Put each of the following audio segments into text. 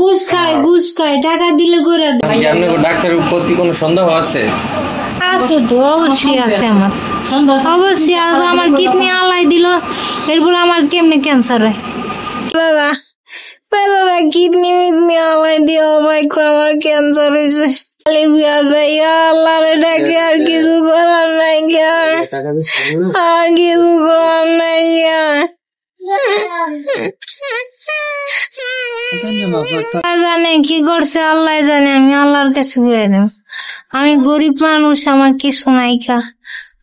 ঘুষ খায় ঘুষ খায় টাকা দিলে করে দেয় ডাক্তারের প্রতি কোনো সন্দেহ আছে আছে তো অবশ্যই আছে আমার অবশ্যই আছে আমার কিডনি আলাই দিল এরপর আমার কেমনে ক্যান্সার হয় বাবা বাবা কিডনি মিডনি আলাই দিয়ে অবাই আমার ক্যান্সার হয়েছে আর কিছু করার নাই আর কিছু করার নাই জানেন কি করছে আল্লাহ জানে আমি আল্লাহর কাছে আমি গরিব মানুষ আমার কিছু নাইকা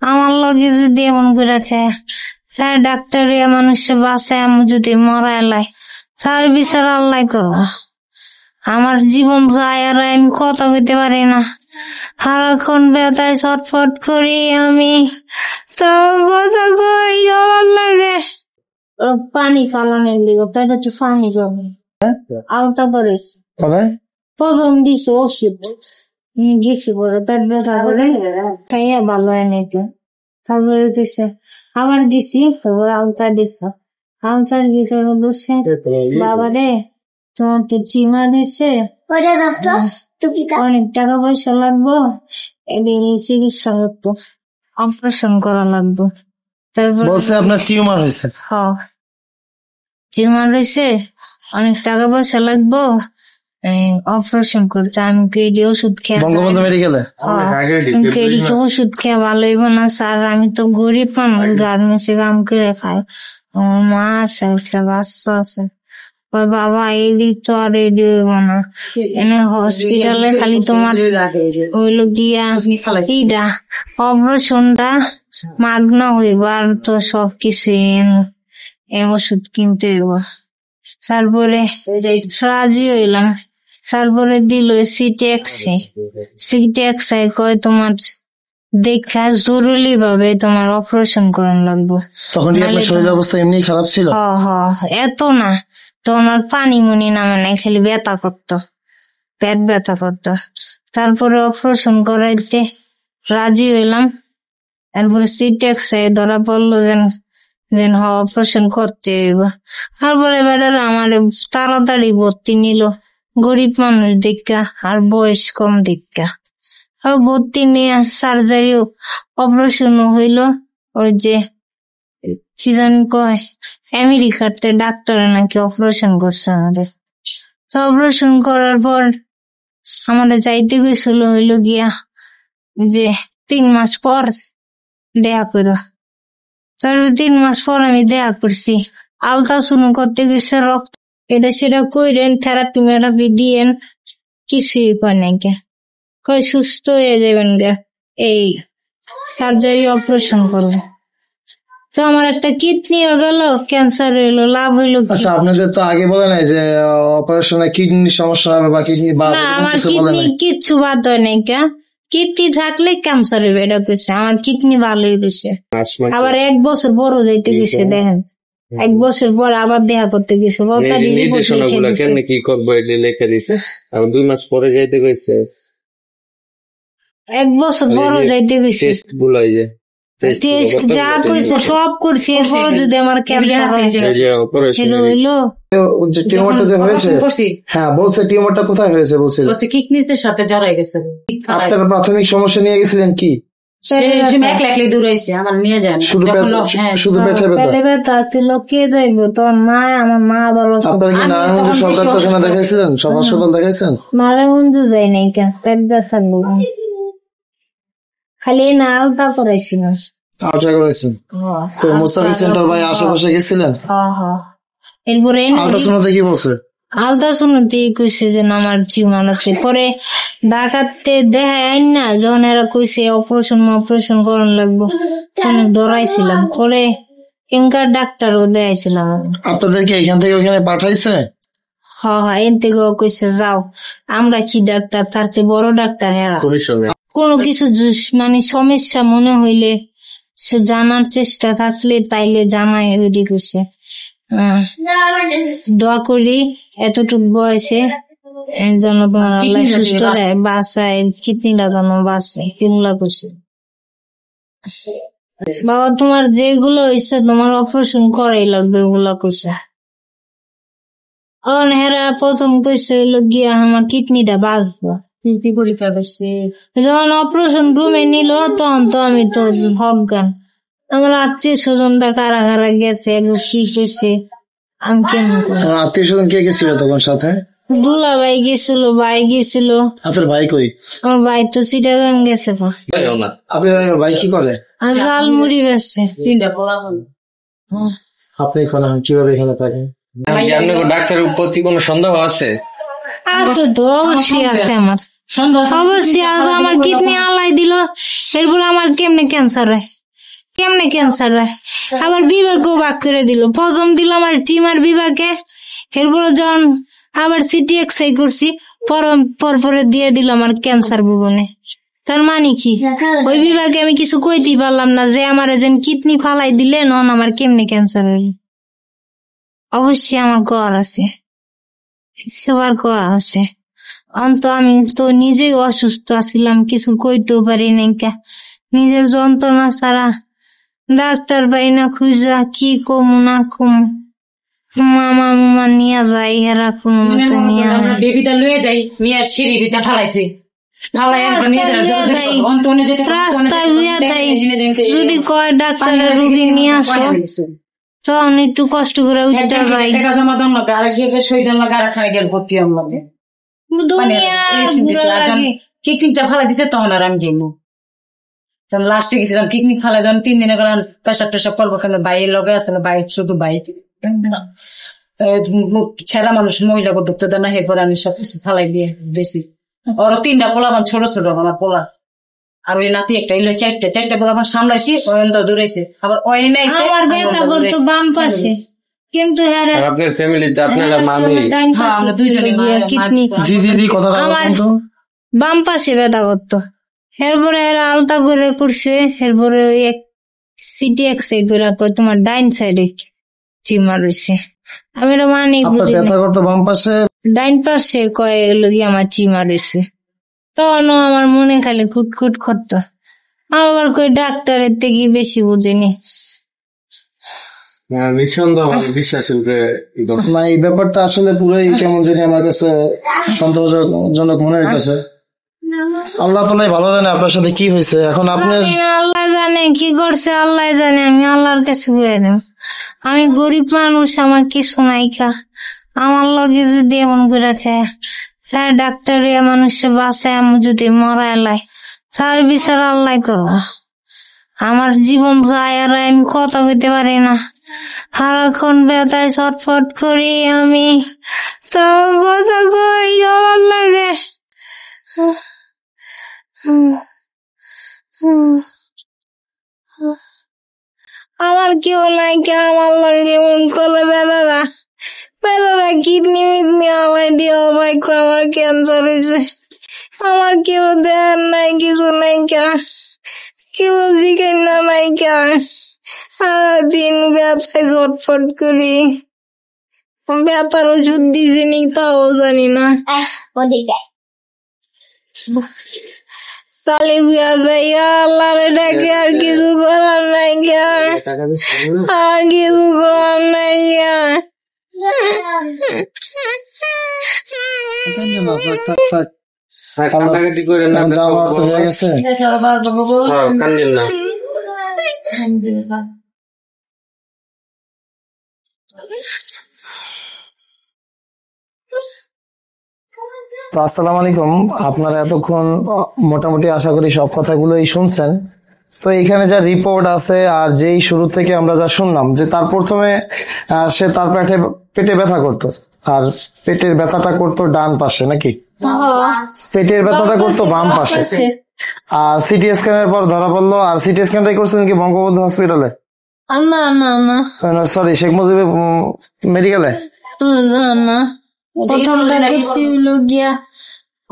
আমার লগে যদি এমন করে স্যার ডাক্তার মানুষ বাসায় আমি যদি মরা লাই স্যার বিচার আল্লাহ করবো আমার জীবন যায় আর আমি কথা কইতে পারি না সারাক্ষণ বেতায় ছটফট করি আমি তো কথা কই লাগে পানি ফালানের লিগে পেটে তো পানি হ্যাঁ? আলতা করিস প্রথম দিছে ওষুধ গেছি বলে পেট ব্যথা করে খাইয়া ভালো এনে আবার দিছি আলতা দিছে আলতার ভিতরে বসে বাবারে তোমার তো টিমার হয়েছে অনেক টাকা পয়সা লাগবো এদের চিকিৎসা করতো অপারেশন করা লাগবে তারপর বলছে আপনার টিউমার হয়েছে হ্যাঁ টিউমার হয়েছে অনেক টাকা পয়সা লাগবো অপারেশন করতে আমি কেডি ওষুধ খেয়ে বঙ্গবন্ধু হ্যাঁ, মেডিকেলে কেডি ওষুধ খেয়ে ভালো হইব না স্যার আমি তো গরিব মানুষ গার্মেন্টসে কাম করে খাই মা আছে বাচ্চা আছে ওর বাবা এদিক তো আর রেডিও না এনে হসপিটালে খালি তোমার হইল গিয়া এইটা অপারেশনটা মাগ্ন হইবার তো সব কিছু ওষুধ কিনতে হইব তারপরে রাজি হইলাম তারপরে দিল সিটেক্সে সিটেক্সায় কয় তোমার দেখা জরুরি ভাবে তোমার অপারেশন করার লাগবো তখন শরীর অবস্থা এমনি খারাপ ছিল হ এত না তোমার পানি মুনি নামে নাই খালি ব্যথা করতো পেট ব্যথা করতো তারপরে অপারেশন করাইতে রাজি হইলাম তারপরে সিটেক্সে ধরা পড়লো যেন যেন হ অপারেশন করতে হইব তারপরে বেটার আমার তাড়াতাড়ি ভর্তি নিল গরিব মানুষ দীক্ষা আর বয়স কম দীক্ষা পরবর্তী নিয়ে সার্জারি অপারেশন হইল ওই যে কি জানি কয় আমেরিকাতে ডাক্তারে নাকি অপারেশন করছে আমাদের তো অপারেশন করার পর আমাদের যাইতে গেছিল হইল গিয়া যে তিন মাস পর দেয়া কর তারপর তিন মাস পর আমি দেয়া করছি আলতা শুনু করতে গেছে রক্ত এটা সেটা কই কইরেন থেরাপি মেরাপি দিয়েন কিছুই করে নাকি কয় সুস্থ হয়ে যাবেন গা এই সার্জারি অপারেশন করলে তো আমার একটা কিডনিও গেল ক্যান্সার হইলো লাভ হইলো আচ্ছা আপনাদের তো আগে বলে নাই যে অপারেশনে সমস্যা হবে বা কিডনি বা আমার কিডনি কিচ্ছু বাদ হয় নাই কা কিডনি থাকলে ক্যান্সার হইবে এটা কইছে আমার কিডনি ভালো হইছে আবার এক বছর বড় যাইতে গেছে দেখেন এক বছর পর আবার দেখা করতে গেছে নির্দেশনা কি করবো লেখা দিছে দুই মাস পরে যাইতে গেছে এক বছর বড় যাইতে গেছি বুলাই যায় সব করছি যে হ্যাঁ বলছে কোথায় বলছে সাথে প্রাথমিক সমস্যা নিয়ে গেছিলেন কি নিয়ে যান শুধু হ্যাঁ। হ্যাঁ, পেটে ব্যথা ছিল কে যাইবো তোর মা আমার মা বলো সরকার দেখাইছিলেন সব হাসপাতাল হ্যাঁ। দেখাইছেন মারা বন্ধু যাই নাই পেট ব্যথা খালি না আলাদা পড়াইছিল করেছেন তো মুসাফি সেন্টার ভাই আশেপাশে গেছিলেন এরপরে কি বলছে কইছে যে আমার আছে পরে ডাকাতে দেখায় আইন না যখন এরা কইছে অপারেশন অপারেশন করার লাগবো অনেক ডরাইছিলাম পরে এনকার ডাক্তারও দেখাইছিলাম আপনাদেরকে এখান থেকে ওখানে পাঠাইছে হ হা এর থেকে কইছে যাও আমরা কি ডাক্তার তার চেয়ে বড় ডাক্তার হেরা কোনো কিছু মানে সমস্যা মনে হইলে সে জানার চেষ্টা থাকলে তাইলে জানাই রেডি করছে দোয়া করি এতটুকু বয়সে যেন আল্লাহ সুস্থ রায় বাসায় কিডনিটা যেন বাসে কিমলা করছে বাবা তোমার যেগুলো হয়েছে তোমার অপারেশন করাই লাগবে ওগুলা করছে অন হেরা প্রথম কইছে গিয়া আমার কিডনিটা বাঁচবা কি পরীক্ষা করছে যখন অপারেশন রুমে নিল তখন তো আমি তো ভজ্ঞান আমার আত্মীয় স্বজনরা কারা কারা গেছে কি করছে আমি কেমন আত্মীয় স্বজন কে গেছিল তখন সাথে দুলা ভাই গেছিল ভাই গেছিল আপনার ভাই কই আমার ভাই তো চিটাগাং গেছে আপনার ভাই কি করে মুড়ি বেসছে তিনটা আপনি এখন কিভাবে এখানে থাকেন মানে ডাক্তারের প্রতি কোনো সন্দেহ আছে আছে তো অবশ্যই আছে আমার অবশ্যই আছে আমার কিডনি আলাই দিল এরপর আমার কেমনে ক্যান্সার হয় কেমনে ক্যান্সার হয় আবার বিভাগ ভাগ করে দিল প্রথম দিল আমার টিমার বিভাগে এরপর যখন আবার সিটি এক্সাই করছি পর পরে দিয়ে দিল আমার ক্যান্সার ভবনে তার মানে কি ওই বিভাগে আমি কিছু কইতেই পারলাম না যে আমার এজন কিডনি ফালাই দিলে নন আমার কেমনে ক্যান্সার হয় অবশ্যই আমার গোয়াল আছে সবার গোয়াল আছে অন্ত আমি তো নিজেই অসুস্থ আছিলাম কিছু কইতেও পারি নাই নিজের যন্ত্রণা ছাড়া ডাক্তার পাই না খুঁজা কি কম না কম মামা মামা নিয়ে যাই হেরা কোন মতো রাস্তায় যদি কয় ডাক্তারের রুগী নিয়ে আসো তো একটু কষ্ট করে উঠতে জমা লাগে আর সই লাগে আর গেল ভর্তি লাগে কিকনিকটা মানে ফালা দিছে তখন আর আমি তখন লাস্টে গেছিলাম কিকনিক ফালা যখন তিন দিনে গেলাম পেশাব টেশাব করবো কেন লগে আছে না বাইরে শুধু বাইরে ছেড়া মানুষ মহিলা করতে না হেরপরে আমি সবকিছু ফালাই দিয়ে বেশি ওর তিনটা পোলা আমার ছোট ছোট আমার পোলা আর ওই নাতি একটা এলো চারটে চারটে পর আমার সামলাইছি অয়ন্ত দূরেছে আবার ওই নাই আমার বেটা তো বাম পাশে কিন্তু হ্যাঁ আপনার ফ্যামিলিতে আপনারা মামি হ্যাঁ আমরা দুইজনই জি জি জি কথা আমার বাম পাশে বেটা ব্যথা করতো এরপরে এর আলতা করে করছে এরপরে ওই এক সিটি এক্স এক্সাইড করে তোমার ডাইন সাইডে টিউমার হয়েছে আমি এটা মানি ব্যথা করতো বাম পাশে ডাইন পাশে কয় লোক আমার টিউমার হয়েছে তখন আমার মনে খালি খুটখুট করত আবার কই ডাক্তারের থেকে বেশি বুঝিনি হ্যাঁ, আল্লাহ ভালো আপনার সাথে কি হয়েছে এখন আপনার আল্লাহ জানে কি করছে আল্লাহ আমি আল্লাহর কাছে আমি গরিব মানুষ আমার কিছু নাইকা আমার লগে যদি এমন ঘুরাতে স্যার ডাক্তারিয়া মানুষ বাসে আমি যদি মরায় লাই তার বিচার আল্লাহ করবো আমার জীবন যায় আর আমি কথা হইতে পারি না সারাক্ষণ বেতায় ছটফট করি আমি তো কথা কই আমার লাগে আমার কেউ নাই কে আমার লাগে মন করে বেড়া পেলো না কিডনি মিডনি আমার দিয়ে অবাক আমার ক্যান্সার হয়েছে আমার কেউ দেখার নাই কিছু নাই কা কেউ জিজ্ঞেস না নাই কা দিন ব্যথায় ছটফট করি ব্যথার ওষুধ দিছে নি তাও জানি না চালি যাই আল্লাহরে ডাকে আর কিছু করার নাই আর কিছু করার নাই হ্যাঁ, হ্যাঁ, আসসালামু আলাইকুম আপনারা এতক্ষণ মোটামুটি আশা করি সব কথাগুলোই শুনছেন তো এখানে যা রিপোর্ট আছে আর যেই শুরু থেকে আমরা যা শুনলাম যে তার প্রথমে সে তার পেটে পেটে ব্যথা করতো আর পেটের ব্যথাটা করতো ডান পাশে নাকি পেটের ব্যথাটা করতো বাম পাশে আর সিটি স্ক্যানের পর ধরা পড়লো আর সিটি স্ক্যানটাই করছে নাকি বঙ্গবন্ধু হসপিটালে সরি শেখ মুজিব মেডিকেলে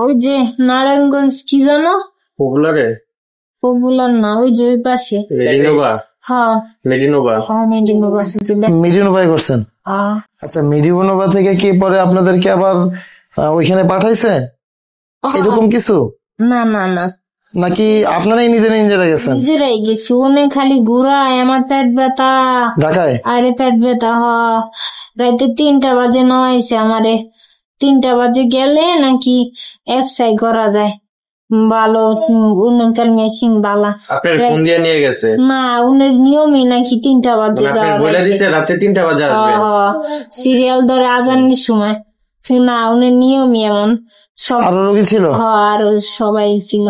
ওই যে নারায়ণগঞ্জ কি জানো popular পাশে হ্যাঁ। হ্যাঁ, করছেন আচ্ছা থেকে কি পরে আপনাদেরকে আবার ওইখানে পাঠাইছে হ্যাঁ। এরকম কিছু না না না নাকি আপনারাই নিজেরা নিজেরা গেছেন নিজেরাই গেছি অনেক খালি ঘুরায় আমার পেট ব্যথা ঢাকায় আরে পেট ব্যথা হ রাতে তিনটা বাজে নয় আমারে তিনটা বাজে গেলে নাকি এক্সাই করা যায় ভালো উন্নতকাল মেশিন বালা আপনার কোন দিয়ে নিয়ে গেছে না উনের নিয়মই নাকি তিনটা বাজে মানে যাওয়া বলে দিছে রাতে তিনটা বাজে আসবে সিরিয়াল ধরে আজানের সময় না উনের নিয়মই এমন সব আর রোগী ছিল আর সবাই ছিল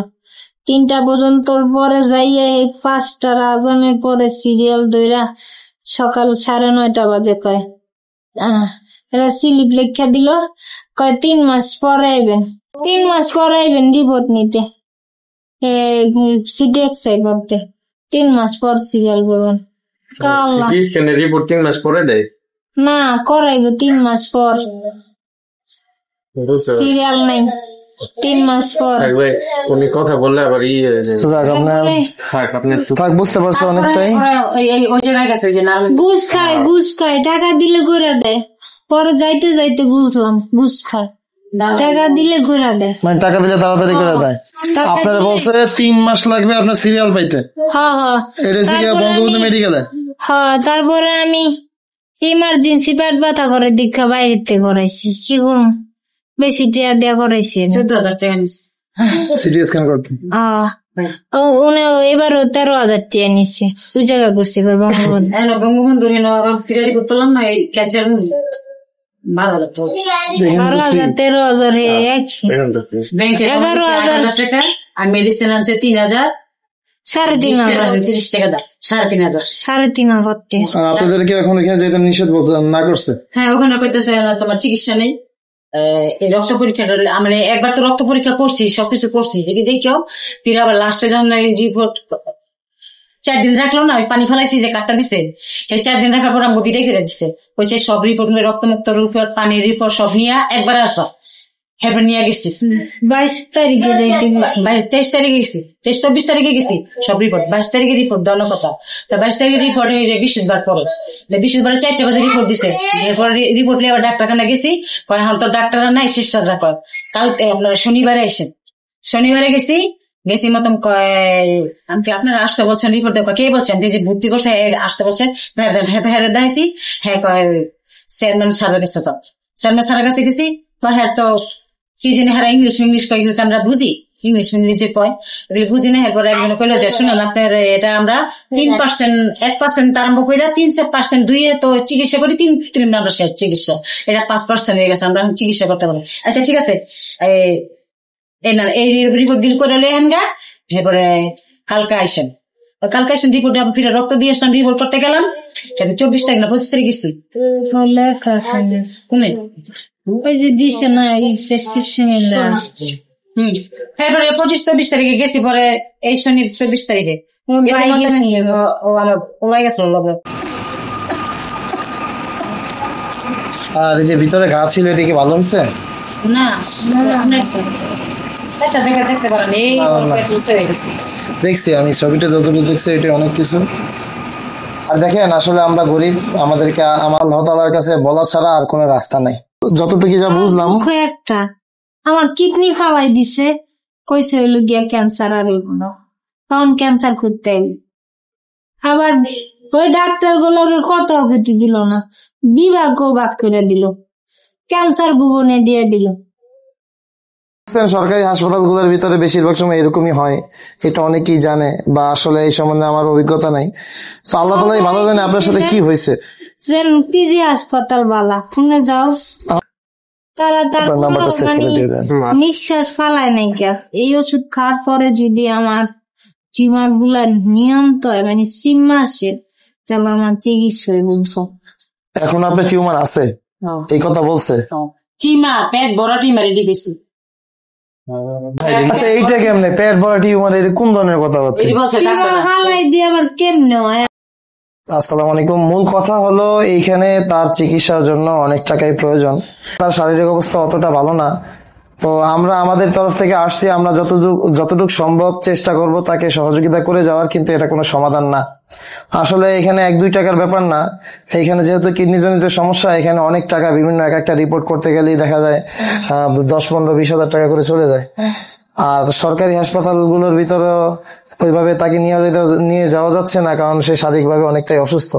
তিনটা পর্যন্ত পরে যাইয়া এই পাঁচটার আজানের পরে সিরিয়াল ধইরা সকাল সাড়ে নয়টা বাজে কয় এরা সিলিপ লেখা দিল কয় তিন মাস পরে আইবেন তিন মাস করাইবেন রিপোর্ট নিতে সিটি এক্সরে করতে তিন মাস পর সিরিয়াল পাবেন না করাইব তিন মাস পর সিরিয়াল নাই তিন মাস পর উনি কথা বললে আবার ই ইয়ে হয়ে যাবে থাক বুঝতে পারছো অনেকটাই ওই খায় ঘুষ খায় টাকা দিলে করে দেয় পরে যাইতে যাইতে বুঝলাম ঘুষ খায় মানে টাকা দিলে তাড়াতাড়ি করে দেয় আপনার বলছে তিন মাস লাগবে আপনার সিরিয়াল পাইতে বঙ্গবন্ধু মেডিকেলে হ্যাঁ তারপরে আমি ইমার্জেন্সি পেট ব্যথা করে দীক্ষা বাইরেতে করাইছি কি করুন বেশি টিয়া দেওয়া করাইছি সিটি স্ক্যান করতে ও উনি এবারও তেরো হাজার টিয়া নিচ্ছে ওই জায়গা করছি বারো হাজার তেরো হাজার এগারো হাজার টাকা আর মেডিসিন তিন হাজার না তোমার চিকিৎসা নেই এই রক্ত পরীক্ষাটা মানে একবার তো রক্ত পরীক্ষা করছি সবকিছু করছি দেখি ফিরে আবার লাস্টে যখন রিপোর্ট চার দিন রাখলো না ওই পানি ফেলাইছি যে কাটটা দিছে সেই চার দিন রাখার পর আমি বিদায় দিছে কইছে সব রিপোর্ট রক্ত মুক্ত রিপোর্ট পানির রিপোর্ট সব নিয়ে একবার আস নিয়ে গেছি বাইশ তারিখে তেইশ তারিখে গেছি তেইশ চব্বিশ তারিখে গেছি সব রিপোর্ট বাইশ তারিখে রিপোর্ট দেওয়ার কথা তা বাইশ তারিখে রিপোর্ট হয়ে বিশেষ বার পরে বিশেষ চারটে বাজে রিপোর্ট দিছে এরপর রিপোর্ট নিয়ে আবার গেছি এখন তো ডাক্তাররা নাই শিষ্যরা কর কাল শনিবারে এসে শনিবারে গেছি গেছি মতন কয় আপনার আসতে বলছেন কে বলছেন যে ভর্তি করছে আসতে বলছে হ্যাঁ কয় চেয়ারম্যান সারের কাছে তো চেয়ারম্যান সারের কাছে গেছি হ্যাঁ তো কি জানি হ্যাঁ ইংলিশ ইংলিশ কয় আমরা বুঝি ইংলিশ যে কয় বুঝি না এরপরে একজন কইলো যে শুনেন আপনার এটা আমরা তিন পার্সেন্ট এক পার্সেন্ট আরম্ভ কইরা তিন চার পার্সেন্ট দুইয়ে তো চিকিৎসা করি তিন তিন নাম্বার চিকিৎসা এটা পাঁচ পার্সেন্ট হয়ে গেছে আমরা চিকিৎসা করতে পারি আচ্ছা ঠিক আছে এনার এই রিপোর্ট গিল করে লেন গা তারপরে আইসেন কালকে আইসেন রিপোর্ট ফিরে রক্ত দিয়ে আসলাম রিপোর্ট করতে গেলাম চব্বিশ তারিখ না পঁচিশ তারিখ ওই যে দিছে না প্রেসক্রিপশন হম পঁচিশ চব্বিশ তারিখে গেছি পরে এই শনির চব্বিশ তারিখে ওলাই আর যে ভিতরে ঘা ছিল এটা কি ভালো হয়েছে না দেখছি আমি ছবিটা যতটুকু দেখছি এটা অনেক কিছু আর দেখেন আসলে আমরা গরিব আমাদেরকে আমার আল্লাহ কাছে বলা ছাড়া আর কোনো রাস্তা নাই যতটুকু যা বুঝলাম একটা আমার কিডনি ফালাই দিছে কইছে হইল গিয়া ক্যান্সার আর ওইগুলো তখন ক্যান্সার খুঁজতে আবার ওই ডাক্তার গুলোকে কত কিছু দিল না বিভাগ বাদ করে দিল ক্যান্সার ভুবনে দিয়ে দিল সরকারি হাসপাতালগুলোর ভিতরে বেশিরভাগ সময় এরকমই হয় এটা অনেকেই জানে বা আসলে এই সম্বন্ধে আমার অভিজ্ঞতা নাই তো আল্লাহ তালাই ভালো জানে আপনার সাথে কি হয়েছে মানে মানে এখন আপনার টিউমার আছে হ্যাঁ। এই কথা বলছে কিমা হ্যাঁ। পেট বড় টিমার এটি আচ্ছা এইটা কোন ধরনের কথা আলাইকুম মূল কথা হলো এইখানে তার চিকিৎসার জন্য অনেক টাকাই প্রয়োজন তার শারীরিক অবস্থা অতটা ভালো না তো আমরা আমাদের তরফ থেকে আসছি আমরা যতটুকু যতটুকু সম্ভব চেষ্টা করব তাকে সহযোগিতা করে যাওয়ার কিন্তু এটা কোনো সমাধান না আসলে এখানে এক দুই টাকার ব্যাপার না এখানে যেহেতু কিডনি জনিত সমস্যা এখানে অনেক টাকা বিভিন্ন এক একটা রিপোর্ট করতে গেলেই দেখা যায় দশ পনেরো বিশ হাজার টাকা করে চলে যায় আর সরকারি হাসপাতালগুলোর ভিতরেও ওইভাবে তাকে নিয়ে নিয়ে যাওয়া যাচ্ছে না কারণ সে শারীরিকভাবে অনেকটাই অসুস্থ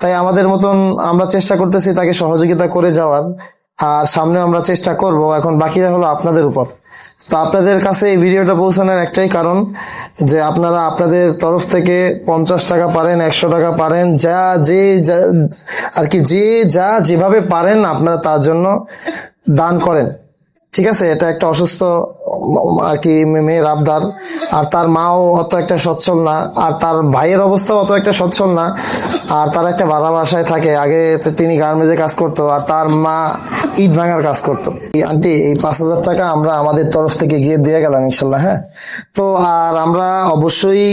তাই আমাদের মতন আমরা চেষ্টা করতেছি তাকে সহযোগিতা করে যাওয়ার আর সামনে আমরা চেষ্টা করব এখন বাকিটা হলো আপনাদের উপর তো আপনাদের কাছে এই ভিডিওটা পৌঁছানোর একটাই কারণ যে আপনারা আপনাদের তরফ থেকে পঞ্চাশ টাকা পারেন একশো টাকা পারেন যা যে আর কি যে যা যেভাবে পারেন আপনারা তার জন্য দান করেন ঠিক আছে এটা একটা অসুস্থ আর কি মেয়ের আবদার আর তার মাও অত একটা সচ্ছল না আর তার ভাইয়ের অবস্থাও অত একটা সচ্ছল না আর তার একটা ভাড়া বাসায় থাকে আগে তিনি গার্মেজে কাজ করতো আর তার মা ইট ভাঙার কাজ করতো আন্টি এই পাঁচ হাজার টাকা আমরা আমাদের তরফ থেকে গিয়ে দিয়ে গেলাম ইনশাল্লাহ হ্যাঁ তো আর আমরা অবশ্যই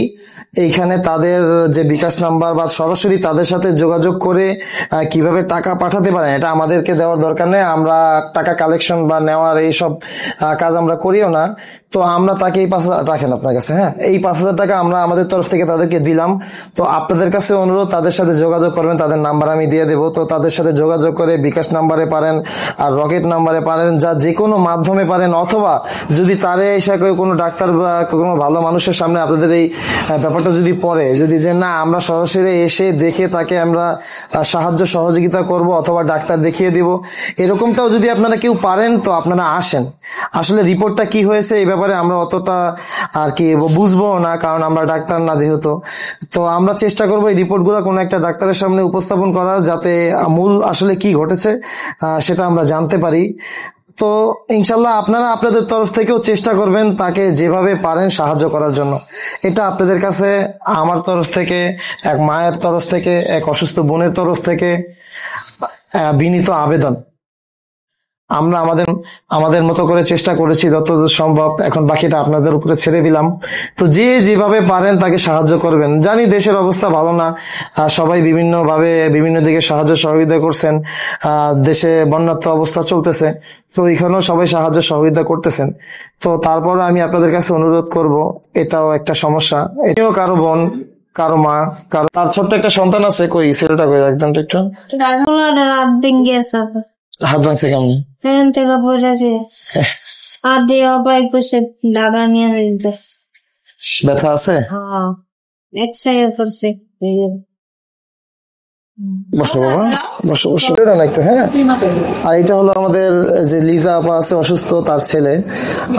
এইখানে তাদের যে বিকাশ নাম্বার বা সরাসরি তাদের সাথে যোগাযোগ করে কিভাবে টাকা পাঠাতে পারেন এটা আমাদেরকে দেওয়ার দরকার নেই আমরা টাকা কালেকশন বা নেওয়ার এই এসব কাজ আমরা করিও না তো আমরা তাকে এই পাঁচ রাখেন আপনার কাছে হ্যাঁ এই পাঁচ হাজার টাকা আমরা আমাদের তরফ থেকে তাদেরকে দিলাম তো আপনাদের কাছে অনুরোধ তাদের সাথে যোগাযোগ করবেন তাদের নাম্বার আমি দিয়ে দেবো তো তাদের সাথে যোগাযোগ করে বিকাশ নাম্বারে পারেন আর রকেট নাম্বারে পারেন যা যে কোনো মাধ্যমে পারেন অথবা যদি তারে এসে কোনো ডাক্তার বা কোনো ভালো মানুষের সামনে আপনাদের এই ব্যাপারটা যদি পড়ে যদি যে না আমরা সরাসরি এসে দেখে তাকে আমরা সাহায্য সহযোগিতা করব অথবা ডাক্তার দেখিয়ে দিব এরকমটাও যদি আপনারা কেউ পারেন তো আপনারা আসেন আসলে রিপোর্টটা কি হয়েছে এই ব্যাপারে আমরা অতটা আর কি বুঝবো না কারণ আমরা ডাক্তার না যেহেতু তো আমরা চেষ্টা করবো এই রিপোর্টগুলো কোনো একটা ডাক্তারের সামনে উপস্থাপন করার যাতে মূল আসলে কি ঘটেছে সেটা আমরা জানতে পারি তো ইনশাল্লাহ আপনারা আপনাদের তরফ থেকেও চেষ্টা করবেন তাকে যেভাবে পারেন সাহায্য করার জন্য এটা আপনাদের কাছে আমার তরফ থেকে এক মায়ের তরফ থেকে এক অসুস্থ বোনের তরফ থেকে বিনীত আবেদন আমরা আমাদের আমাদের মতো করে চেষ্টা করেছি যতদূর সম্ভব এখন বাকিটা আপনাদের উপরে ছেড়ে দিলাম তো যে যেভাবে পারেন তাকে সাহায্য করবেন জানি দেশের অবস্থা ভালো না সবাই বিভিন্নভাবে বিভিন্ন দিকে সাহায্য সহযোগিতা করছেন দেশে বন্যাত্ম অবস্থা চলতেছে তো এখানেও সবাই সাহায্য সহযোগিতা করতেছেন তো তারপর আমি আপনাদের কাছে অনুরোধ করব এটাও একটা সমস্যা এটাও কারো বোন কারো মা কারো তার ছোট্ট একটা সন্তান আছে কই ছেলেটা কই একদম একটু হাত ভাঙছে কেমনি থেকে হ্যাঁ, আর দিয়ে অপায় ডাকা নিয়ে ব্যথা আছে হ্যাঁ করছে হ্যাঁ? আর এটা হলো আমাদের যে লিজা আপা আছে অসুস্থ তার ছেলে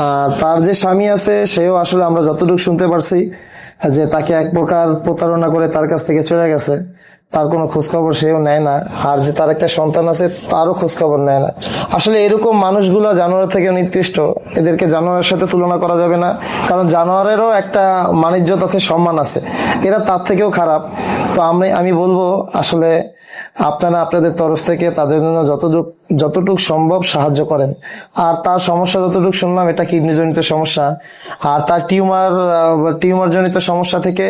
আর তার যে স্বামী আছে সেও আসলে আমরা যতটুকু শুনতে পারছি যে তাকে এক প্রকার প্রতারণা করে তার কাছ থেকে চলে গেছে তার কোনো খোঁজখবর সেও নেয় না আর যে তার একটা সন্তান আছে তারও খোঁজখবর নেয় না আসলে এরকম মানুষগুলো জানোয়ার থেকে নিকৃষ্ট এদেরকে জানোয়ারের সাথে তুলনা করা যাবে না কারণ জানোয়ারেরও একটা মানিজ্যত আছে সম্মান আছে এরা তার থেকেও খারাপ তো আমি আমি বলবো আসলে আপনারা আপনাদের তরফ থেকে তাদের জন্য যতটুক যতটুক সম্ভব সাহায্য করেন আর তার সমস্যা যতটুক শুনলাম এটা কিডনিজনিত সমস্যা আর তার টিউমার টিউমার জনিত সমস্যা থেকে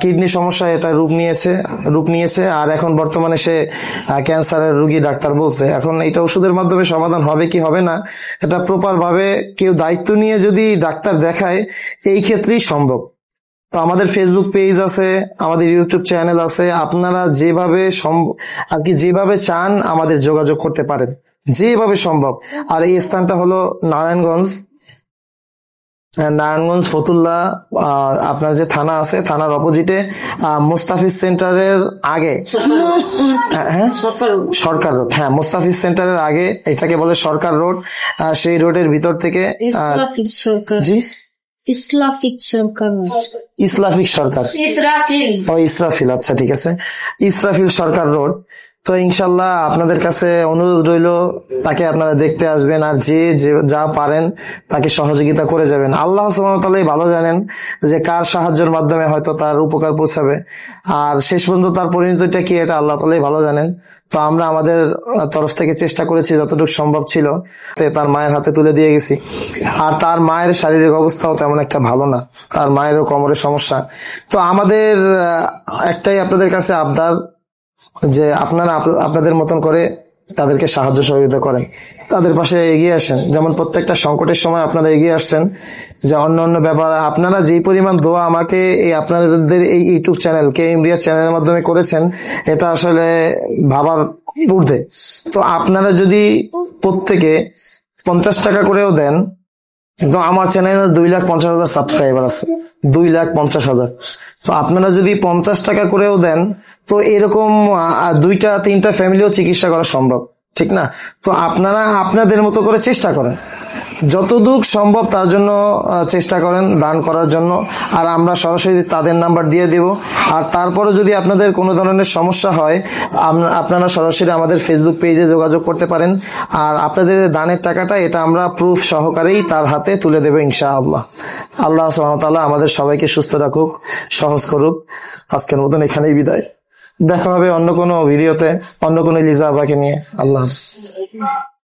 কিডনি সমস্যা এটা রূপ নিয়েছে রূপ নিয়েছে আর এখন বর্তমানে সে ক্যান্সারের রুগী ডাক্তার বলছে এখন এটা ওষুধের মাধ্যমে সমাধান হবে কি হবে না এটা প্রপারভাবে কেউ দায়িত্ব নিয়ে যদি ডাক্তার দেখায় এই ক্ষেত্রেই সম্ভব তো আমাদের ফেসবুক পেজ আছে আমাদের ইউটিউব চ্যানেল আছে আপনারা যেভাবে আর কি যেভাবে চান আমাদের যোগাযোগ করতে পারেন যেভাবে সম্ভব আর এই স্থানটা হলো নারায়ণগঞ্জ নারায়ণগঞ্জ ফতুল্লা আপনার যে থানা আছে থানার অপোজিটে মোস্তাফিজ সেন্টারের আগে হ্যাঁ, সরকার রোড হ্যাঁ মোস্তাফিজ সেন্টারের আগে এটাকে বলে সরকার রোড সেই রোডের ভিতর থেকে ইসলাফিক সরকার ইসলাফিক সরকার ইসরাফিল ও ইসরাফিল আচ্ছা ঠিক আছে ইসরাফিল সরকার রোড তো ইনশাল্লাহ আপনাদের কাছে অনুরোধ রইল তাকে আপনারা দেখতে আসবেন আর যে যা পারেন তাকে সহযোগিতা করে যাবেন আল্লাহ সালাই ভালো জানেন যে কার সাহায্যের মাধ্যমে হয়তো তার উপকার পৌঁছাবে আর শেষ পর্যন্ত তার পরিণতিটা কি এটা আল্লাহ তালাই ভালো জানেন তো আমরা আমাদের তরফ থেকে চেষ্টা করেছি যতটুকু সম্ভব ছিল তার মায়ের হাতে তুলে দিয়ে গেছি আর তার মায়ের শারীরিক অবস্থাও তেমন একটা ভালো না তার মায়েরও কোমরের সমস্যা তো আমাদের একটাই আপনাদের কাছে আবদার যে আপনারা আপনাদের মতন করে তাদেরকে সাহায্য সহযোগিতা করেন তাদের পাশে এগিয়ে আসেন যেমন প্রত্যেকটা সংকটের সময় আপনারা এগিয়ে আসছেন যে অন্য অন্য ব্যাপার আপনারা যেই পরিমাণ দোয়া আমাকে এই আপনাদের এই ইউটিউব চ্যানেল কে ইন্ডিয়া চ্যানেলের মাধ্যমে করেছেন এটা আসলে ভাবার ঊর্ধ্বে তো আপনারা যদি প্রত্যেকে পঞ্চাশ টাকা করেও দেন কিন্তু আমার চ্যানেলে দুই লাখ পঞ্চাশ হাজার সাবস্ক্রাইবার আছে দুই লাখ পঞ্চাশ হাজার তো আপনারা যদি পঞ্চাশ টাকা করেও দেন তো এরকম দুইটা তিনটা ফ্যামিলিও চিকিৎসা করা সম্ভব ঠিক না তো আপনারা আপনাদের মতো করে চেষ্টা করেন যতদূর সম্ভব তার জন্য চেষ্টা করেন দান করার জন্য আর আমরা সরাসরি তাদের নাম্বার দিয়ে দেব আর তারপরে যদি আপনাদের কোনো ধরনের সমস্যা হয় আপনারা সরাসরি আমাদের ফেসবুক পেজে যোগাযোগ করতে পারেন আর আপনাদের দানের টাকাটা এটা আমরা প্রুফ সহকারেই তার হাতে তুলে দেবো ইনশা আল্লাহ আল্লাহ তাল্লাহ আমাদের সবাইকে সুস্থ রাখুক সহজ করুক আজকের মতন এখানেই বিদায় দেখা হবে অন্য কোনো ভিডিওতে অন্য কোনো লিজা আবাকে নিয়ে আল্লাহ হাফিজ